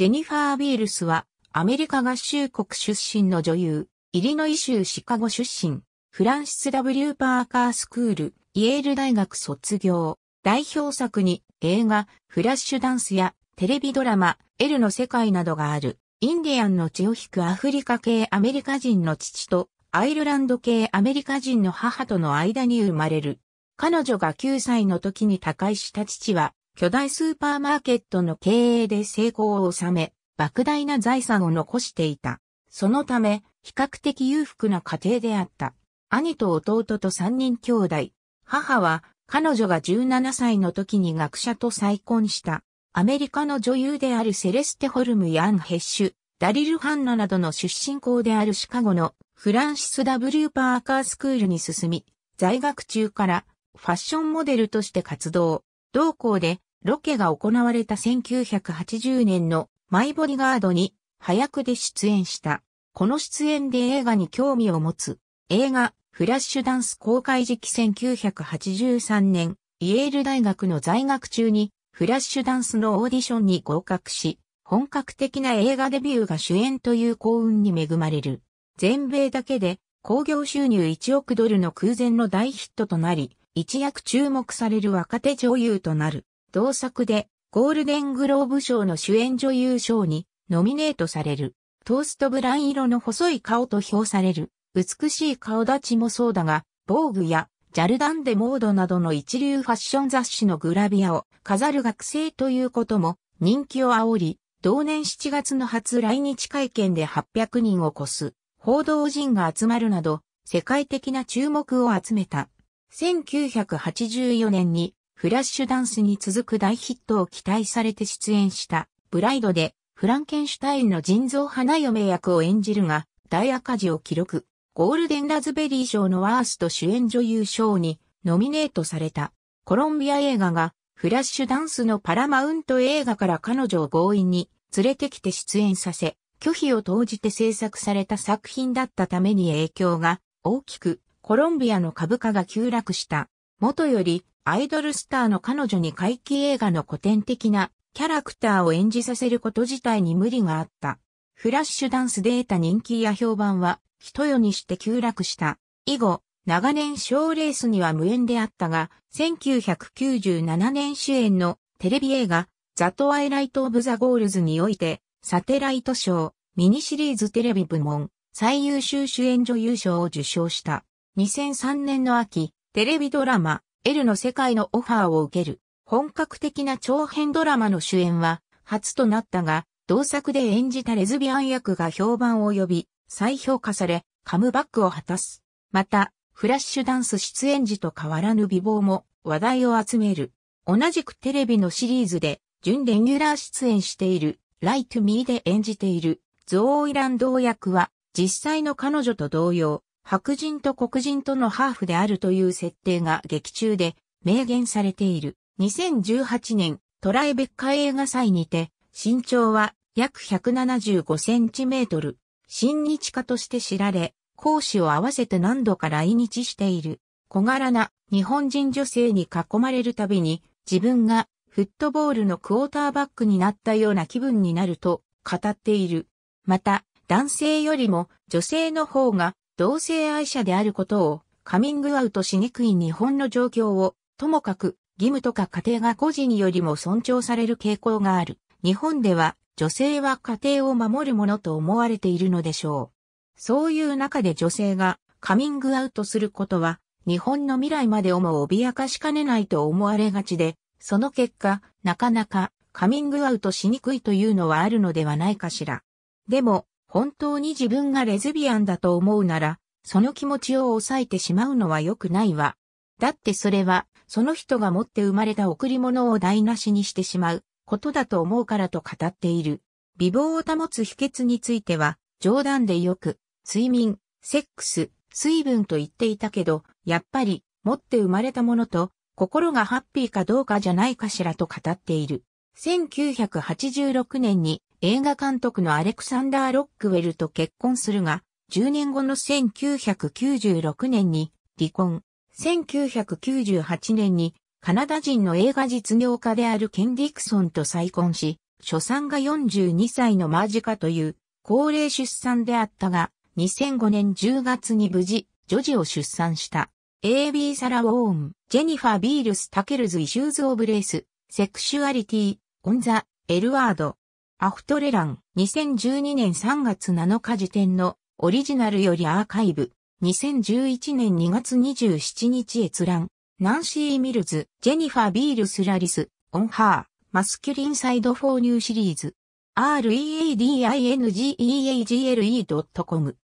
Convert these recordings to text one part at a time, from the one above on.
ジェニファー・ビールスは、アメリカ合衆国出身の女優、イリノイ州シカゴ出身、フランシス・ W・ パーカースクール、イェール大学卒業。代表作に映画、フラッシュダンスやテレビドラマ、エルの世界などがある。インディアンの血を引くアフリカ系アメリカ人の父とアイルランド系アメリカ人の母との間に生まれる。彼女が9歳の時に他界した父は巨大スーパーマーケットの経営で成功を収め、莫大な財産を残していた。そのため、比較的裕福な家庭であった。兄と弟と三人兄弟。母は、彼女が17歳の時に学者と再婚した。アメリカの女優であるセレステ・ホルムやアン・ヘッシュ、ダリル・ハンナなどの出身校であるシカゴのフランシス・ W・ パーカースクールに進み、在学中からファッションモデルとして活動。同校でロケが行われた1980年のマイボディガードに早くで出演した。この出演で映画に興味を持つ。映画、フラッシュダンス公開時期1983年、イエール大学の在学中にフラッシュダンスのオーディションに合格し、本格的な映画デビューが主演という幸運に恵まれる。全米だけで興行収入1億ドルの空前の大ヒットとなり、一躍注目される若手女優となる。同作でゴールデングローブ賞の主演女優賞にノミネートされる。トーストブラウン色の細い顔と評される。美しい顔立ちもそうだが、防具やジャルダンデモードなどの一流ファッション雑誌のグラビアを飾る学生ということも人気を煽り、同年7月の初来日会見で800人を超す報道陣が集まるなど世界的な注目を集めた。1984年にフラッシュダンスに続く大ヒットを期待されて出演したブライドでフランケンシュタインの人造花嫁役を演じるが大赤字を記録。ゴールデンラズベリー賞のワースト主演女優賞にノミネートされたコロンビア映画がフラッシュダンスのパラマウント映画から彼女を強引に連れてきて出演させ拒否を投じて制作された作品だったために影響が大きくコロンビアの株価が急落した。元より、アイドルスターの彼女に怪奇映画の古典的なキャラクターを演じさせること自体に無理があった。フラッシュダンスで得た人気や評判は、人世にして急落した。以後、長年賞レースには無縁であったが、1997年主演のテレビ映画、ザ・トワイライト・オブ・ザ・ゴールズにおいて、サテライト賞、ミニシリーズテレビ部門、最優秀主演女優賞を受賞した。2003年の秋、テレビドラマ、L の世界のオファーを受ける。本格的な長編ドラマの主演は初となったが、同作で演じたレズビアン役が評判を呼び、再評価され、カムバックを果たす。また、フラッシュダンス出演時と変わらぬ美貌も話題を集める。同じくテレビのシリーズで、準レギュラー出演している、ライトミーで演じている、ゾーイランド役は、実際の彼女と同様、白人と黒人とのハーフであるという設定が劇中で明言されている。2018年、トライベッカ映画祭にて、身長は約175センチメートル、新日家として知られ、講師を合わせて何度か来日している。小柄な日本人女性に囲まれるたびに、自分がフットボールのクォーターバックになったような気分になると語っている。また、男性よりも女性の方が同性愛者であることをカミングアウトしにくい日本の状況を、ともかく義務とか家庭が個人よりも尊重される傾向がある。日本では女性は家庭を守るものと思われているのでしょう。そういう中で女性がカミングアウトすることは日本の未来までをも脅かしかねないと思われがちで、その結果、なかなかカミングアウトしにくいというのはあるのではないかしら。でも、本当に自分がレズビアンだと思うなら、その気持ちを抑えてしまうのは良くないわ。だってそれは、その人が持って生まれた贈り物を台無しにしてしまうことだと思うからと語っている。美貌を保つ秘訣については、冗談でよく、睡眠、セックス、水分と言っていたけど、やっぱり、持って生まれたものと、心がハッピーかどうかじゃないかしらと語っている。1986年に映画監督のアレクサンダー・ロックウェルと結婚するが、10年後の1996年に離婚。1998年にカナダ人の映画実業家であるケン・ディクソンと再婚し、初産が42歳のマージカという高齢出産であったが、2005年10月に無事、女児を出産した。AB サラ・ウォーン、ジェニファー・ビールス・タケルズ・イシューズ・オブ・レース、セクシュアリティ、オンザ・エルワード、アフトレラン、2012年3月7日時点のオリジナルよりアーカイブ、2011年2月27日閲覧、ナンシー・ミルズ、ジェニファー・ビールス・ラリス、オン・ハー、マスキュリン・サイド・フォー・ニューシリーズ、readingeagle.com。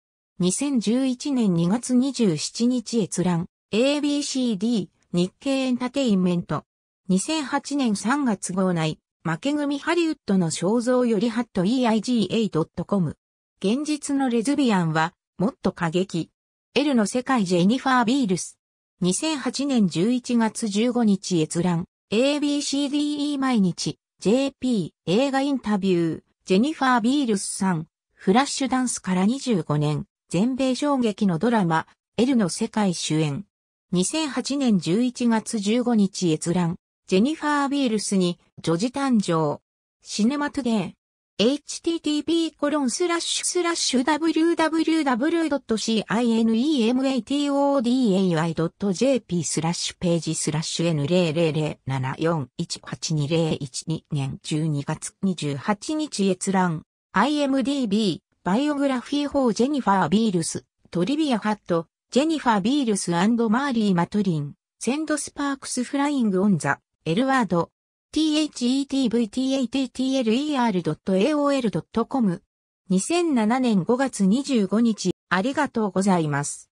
2011年2月27日閲覧、ABCD、日経エンタテインメント。2008年3月号内、負け組ハリウッドの肖像よりハット eiga.com。現実のレズビアンは、もっと過激。L の世界ジェニファー・ビールス。2008年11月15日閲覧。ABCDE 毎日。JP 映画インタビュー。ジェニファー・ビールスさん。フラッシュダンスから25年。全米衝撃のドラマ。エルの世界主演。2008年11月15日閲覧。ジェニファー・ビールスに、女児誕生。シネマトゥデー。http://www.cinematoday.jp スラッシュページスラッシュ N00074182012 年12月28日閲覧 IMDB バイオグラフィー4ジェニファー・ビールストリビアハットジェニファー・ビールスマーリー・マトリンセンドスパークス・フライング・オン・ザ・エルワード、thetvtatler.aol.com。2007年5月25日、ありがとうございます。